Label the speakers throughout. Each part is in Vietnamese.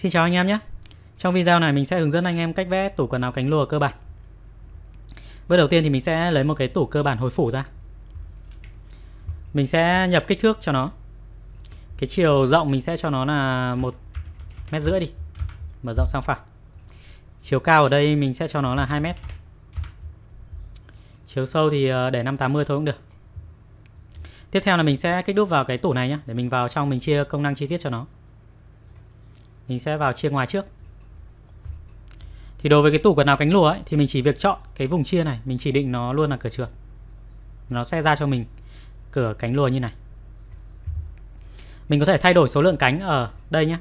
Speaker 1: Xin chào anh em nhé Trong video này mình sẽ hướng dẫn anh em cách vẽ tủ quần áo cánh lùa cơ bản Bước đầu tiên thì mình sẽ lấy một cái tủ cơ bản hồi phủ ra Mình sẽ nhập kích thước cho nó Cái chiều rộng mình sẽ cho nó là một mét rưỡi đi Mở rộng sang phải Chiều cao ở đây mình sẽ cho nó là 2 mét Chiều sâu thì ờ, để 580 thôi cũng được Tiếp theo là mình sẽ kích đúp vào cái tủ này nhé Để mình vào trong mình chia công năng chi tiết cho nó mình sẽ vào chia ngoài trước thì đối với cái tủ quần áo cánh lùa ấy thì mình chỉ việc chọn cái vùng chia này mình chỉ định nó luôn là cửa trượt nó sẽ ra cho mình cửa cánh lùa như này mình có thể thay đổi số lượng cánh ở đây nhé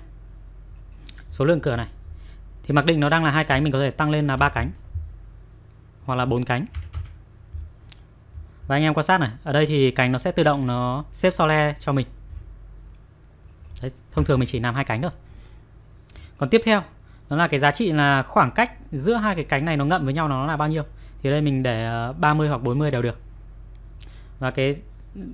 Speaker 1: số lượng cửa này thì mặc định nó đang là hai cánh mình có thể tăng lên là ba cánh hoặc là bốn cánh và anh em quan sát này ở đây thì cánh nó sẽ tự động nó xếp so le cho mình Đấy, thông thường mình chỉ làm hai cánh thôi còn tiếp theo đó là cái giá trị là khoảng cách giữa hai cái cánh này nó ngậm với nhau nó là bao nhiêu thì đây mình để 30 ờ, hoặc 40 đều được và cái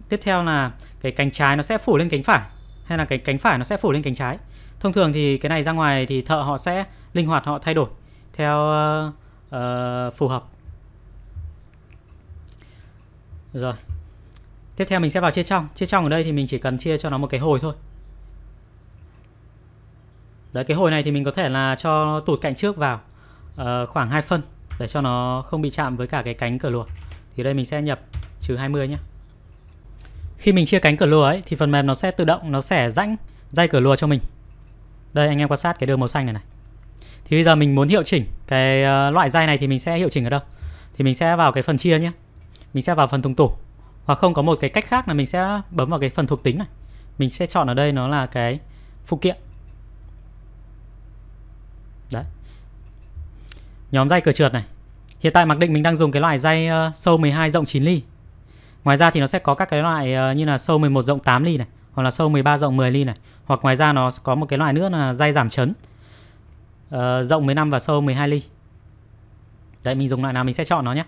Speaker 1: tiếp theo là cái cánh trái nó sẽ phủ lên cánh phải hay là cái cánh phải nó sẽ phủ lên cánh trái thông thường thì cái này ra ngoài thì thợ họ sẽ linh hoạt họ thay đổi theo uh, phù hợp rồi tiếp theo mình sẽ vào chia trong chia trong ở đây thì mình chỉ cần chia cho nó một cái hồi thôi Đấy cái hồi này thì mình có thể là cho tụt cạnh trước vào uh, khoảng 2 phân để cho nó không bị chạm với cả cái cánh cửa lùa. Thì đây mình sẽ nhập trừ 20 nhé. Khi mình chia cánh cửa lùa ấy thì phần mềm nó sẽ tự động nó sẽ rãnh dây cửa lùa cho mình. Đây anh em quan sát cái đường màu xanh này này. Thì bây giờ mình muốn hiệu chỉnh cái ờ, loại dây này thì mình sẽ hiệu chỉnh ở đâu? Thì mình sẽ vào cái phần chia nhé. Mình sẽ vào phần thùng tủ. Hoặc không có một cái cách khác là mình sẽ bấm vào cái phần thuộc tính này. Mình sẽ chọn ở đây nó là cái phụ kiện đấy nhóm dây cửa trượt này hiện tại mặc định mình đang dùng cái loại dây uh, sâu 12 rộng 9 ly ngoài ra thì nó sẽ có các cái loại uh, như là sâu 11 rộng 8 ly này hoặc là sâu 13 rộng 10 ly này hoặc ngoài ra nó có một cái loại nữa là dây giảm chấn uh, rộng 15 và sâu 12 ly đấy mình dùng loại nào mình sẽ chọn nó nhé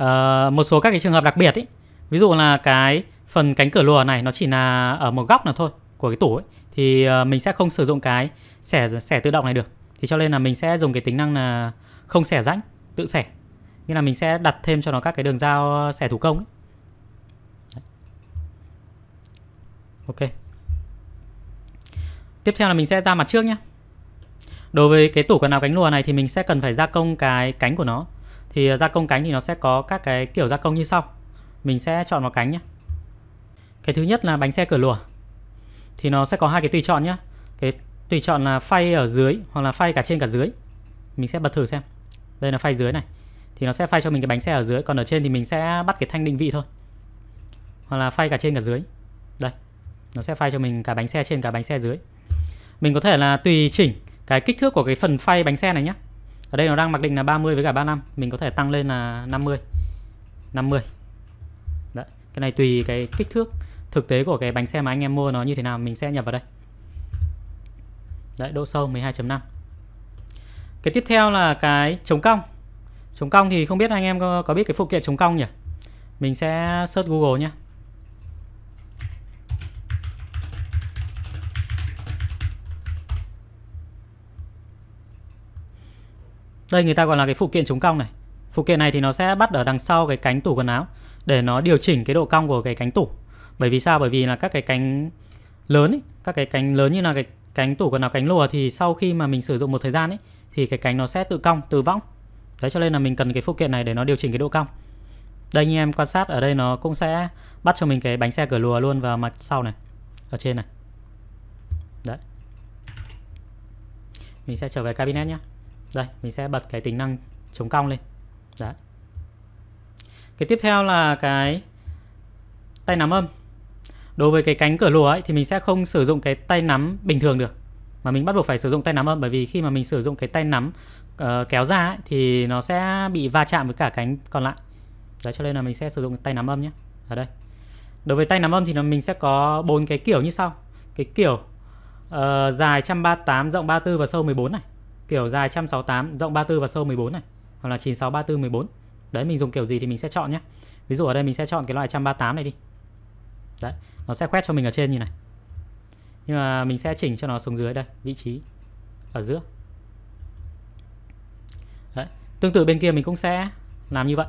Speaker 1: uh, một số các cái trường hợp đặc biệt ý ví dụ là cái phần cánh cửa lùa này nó chỉ là ở một góc nào thôi của cái tủ ấy thì ờ, mình sẽ không sử dụng cái sẻ sẻ tự động này được thì cho nên là mình sẽ dùng cái tính năng là không sẻ rãnh tự sẻ. nghĩa là mình sẽ đặt thêm cho nó các cái đường dao sẻ ờ, thủ công ấy. ok tiếp theo là mình sẽ ra mặt trước nhé đối với cái tủ quần áo cánh lùa này thì mình sẽ cần phải gia công cái cánh của nó thì ờ, gia công cánh thì nó sẽ có các cái kiểu gia công như sau mình sẽ chọn vào cánh nhé cái thứ nhất là bánh xe cửa lùa thì nó sẽ có hai cái tùy chọn nhé cái tùy chọn là phay ở dưới hoặc là phay cả trên cả dưới mình sẽ bật thử xem đây là phay dưới này thì nó sẽ phay cho mình cái bánh xe ở dưới còn ở trên thì mình sẽ bắt cái thanh định vị thôi hoặc là phay cả trên cả dưới đây nó sẽ phay cho mình cả bánh xe trên cả bánh xe dưới mình có thể là tùy chỉnh cái kích thước của cái phần phay bánh xe này nhé ở đây nó đang mặc định là 30 với cả 35 mình có thể tăng lên là 50 50 Đấy. cái này tùy cái kích thước thực tế của cái bánh xe mà anh em mua nó như thế nào mình sẽ nhập vào đây đấy độ sâu 12.5 cái tiếp theo là cái chống cong chống cong thì không biết anh em có, có biết cái phụ kiện chống cong nhỉ mình sẽ search Google nhé Đây người ta gọi là cái phụ kiện chống cong này. Phụ kiện này thì nó sẽ bắt ở đằng sau cái cánh tủ quần áo để nó điều chỉnh cái độ cong của cái cánh tủ bởi vì sao bởi vì là các cái cánh lớn ấy, các cái cánh lớn như là cái cánh tủ quần áo cánh lùa thì sau khi mà mình sử dụng một thời gian ấy thì cái cánh nó sẽ tự cong tự võng đấy cho nên là mình cần cái phụ kiện này để nó điều chỉnh cái độ cong đây như em quan sát ở đây nó cũng sẽ bắt cho mình cái bánh xe cửa lùa luôn vào mặt sau này ở trên này đấy mình sẽ trở về cabinet nhé đây mình sẽ bật cái tính năng chống cong lên đấy cái tiếp theo là cái tay nắm âm đối với cái cánh cửa lùa ấy thì mình sẽ không sử dụng cái tay nắm bình thường được mà mình bắt buộc phải sử dụng tay nắm âm bởi vì khi mà mình sử dụng cái tay nắm uh, kéo ra ấy, thì nó sẽ bị va chạm với cả cánh còn lại đấy cho nên là mình sẽ sử dụng tay nắm âm nhé ở đây đối với tay nắm âm thì là mình sẽ có bốn cái kiểu như sau cái kiểu uh, dài 138 rộng 34 và sâu 14 này kiểu dài 168 rộng 34 và sâu 14 này hoặc là 96 34 14 đấy mình dùng kiểu gì thì mình sẽ chọn nhé ví dụ ở đây mình sẽ chọn cái loại 138 này đi đấy nó sẽ quét cho mình ở trên như này nhưng mà mình sẽ chỉnh cho nó xuống dưới đây vị trí ở giữa đấy. tương tự bên kia mình cũng sẽ làm như vậy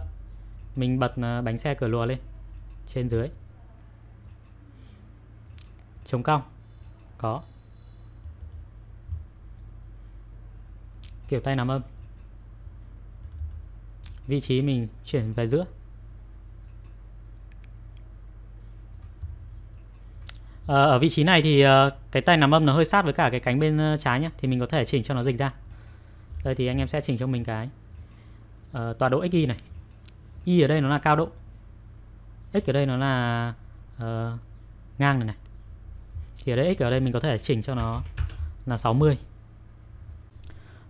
Speaker 1: mình bật ờ, bánh xe cửa lùa lên trên dưới chống cong có kiểu tay nắm âm vị trí mình chuyển về giữa Ờ, ở vị trí này thì ờ, cái tay nắm âm nó hơi sát với cả cái cánh bên ờ, trái nhá thì mình có thể chỉnh cho nó dịch ra đây thì anh em sẽ chỉnh cho mình cái uh, tọa độ xy này y ở đây nó là cao độ x ở đây nó là uh, ngang này này thì ở đây x ở đây mình có thể chỉnh cho nó là 60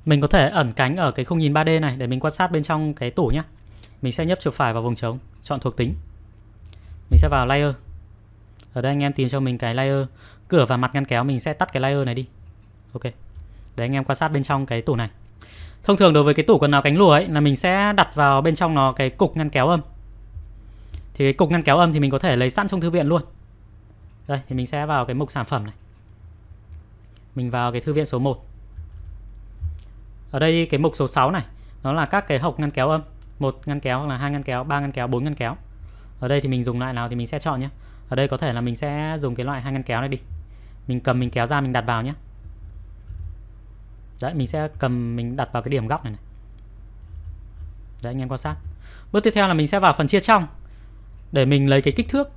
Speaker 1: mình có thể ẩn cánh ở cái khung nhìn 3D này để mình quan sát bên trong cái tủ nhá. mình sẽ nhấp chuột phải vào vùng trống chọn thuộc tính mình sẽ vào layer ở đây anh em tìm cho mình cái layer Cửa và mặt ngăn kéo mình sẽ tắt cái layer này đi Ok để anh em quan sát bên trong cái tủ này Thông thường đối với cái tủ quần áo cánh lùa ấy Là mình sẽ đặt vào bên trong nó cái cục ngăn kéo âm Thì cái cục ngăn kéo âm thì mình có thể lấy sẵn trong thư viện luôn Đây thì mình sẽ vào cái mục sản phẩm này Mình vào cái thư viện số 1 Ở đây cái mục số 6 này Nó là các cái hộp ngăn kéo âm một ngăn kéo hoặc là hai ngăn kéo ba ngăn kéo bốn ngăn kéo ở đây thì mình dùng loại nào thì mình sẽ chọn nhé ở đây có thể là mình sẽ dùng cái loại hai ngăn kéo này đi mình cầm mình kéo ra mình đặt vào nhé đấy mình sẽ cầm mình đặt vào cái điểm góc này, này. đấy anh em quan sát bước tiếp theo là mình sẽ vào phần chia trong để mình lấy cái kích thước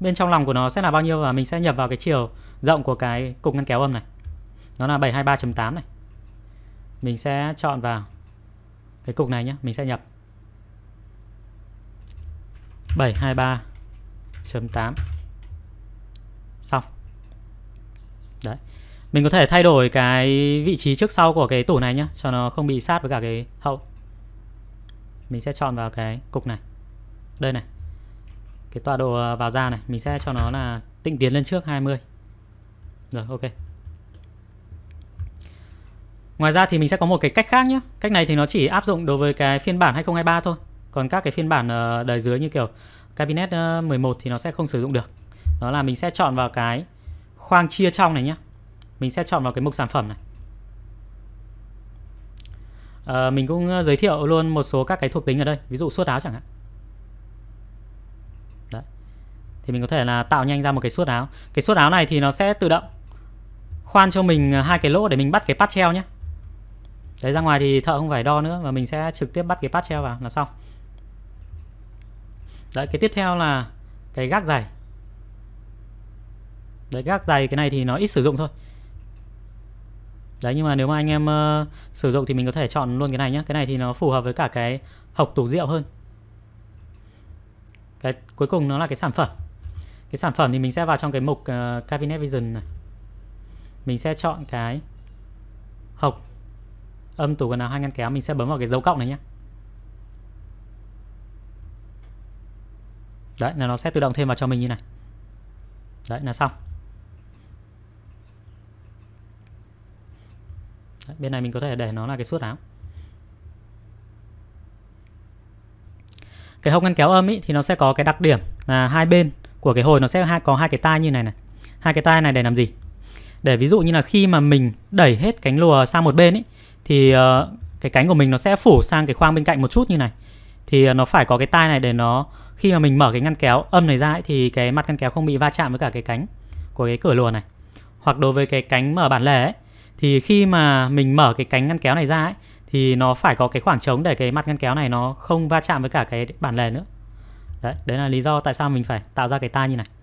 Speaker 1: bên trong lòng của nó sẽ là bao nhiêu và mình sẽ nhập vào cái chiều rộng của cái cục ngăn kéo âm này nó là 723.8 này mình sẽ chọn vào cái cục này nhé mình sẽ nhập 723 chấm 8 xong đấy mình có thể thay đổi cái vị trí trước sau của cái tủ này nhé cho nó không bị sát với cả cái hậu mình sẽ chọn vào cái cục này đây này cái tọa độ vào ra này mình sẽ cho nó là tịnh tiến lên trước 20 rồi ok Ngoài ra thì mình sẽ có một cái cách khác nhé Cách này thì nó chỉ áp dụng đối với cái phiên bản 2023 thôi Còn các cái phiên bản ờ, đời dưới như kiểu cabinet 11 ờ, thì nó sẽ không sử dụng được đó là mình sẽ chọn vào cái khoang chia trong này nhé mình sẽ chọn vào cái mục sản phẩm này à, mình cũng ờ, giới thiệu luôn một số các cái thuộc tính ở đây ví dụ suốt áo chẳng hạn Đấy. thì mình có thể là tạo nhanh ra một cái suốt áo cái suốt áo này thì nó sẽ tự động khoan cho mình hai cái lỗ để mình bắt cái patch treo nhé đấy ra ngoài thì thợ không phải đo nữa mà mình sẽ trực tiếp bắt cái patch treo vào là xong đấy cái tiếp theo là cái gác giày đấy gác giày cái này thì nó ít sử dụng thôi đấy nhưng mà nếu mà anh em uh, sử dụng thì mình có thể chọn luôn cái này nhé cái này thì nó phù hợp với cả cái hộc tủ rượu hơn cái cuối cùng nó là cái sản phẩm cái sản phẩm thì mình sẽ vào trong cái mục uh, cabinet vision này mình sẽ chọn cái hộc âm tủ quần áo hai ngăn kéo mình sẽ bấm vào cái dấu cộng này nhé đấy là nó sẽ tự động thêm vào cho mình như này đấy là xong đấy, bên này mình có thể để nó là cái suốt áo cái hông ngăn kéo âm ý, thì nó sẽ có cái đặc điểm là hai bên của cái hồi nó sẽ có hai cái tai như này này hai cái tai này để làm gì để ví dụ như là khi mà mình đẩy hết cánh lùa sang một bên ý, thì ờ, cái cánh của mình nó sẽ phủ sang cái khoang bên cạnh một chút như này thì ờ, nó phải có cái tai này để nó khi mà mình mở cái ngăn kéo âm này ra ấy, thì cái mặt ngăn kéo không bị va chạm với cả cái cánh của cái cửa luồn này hoặc đối với cái cánh mở bản lề ấy, thì khi mà mình mở cái cánh ngăn kéo này ra ấy, thì nó phải có cái khoảng trống để cái mặt ngăn kéo này nó không va chạm với cả cái bản lề nữa đấy đấy là lý do tại sao mình phải tạo ra cái tai như này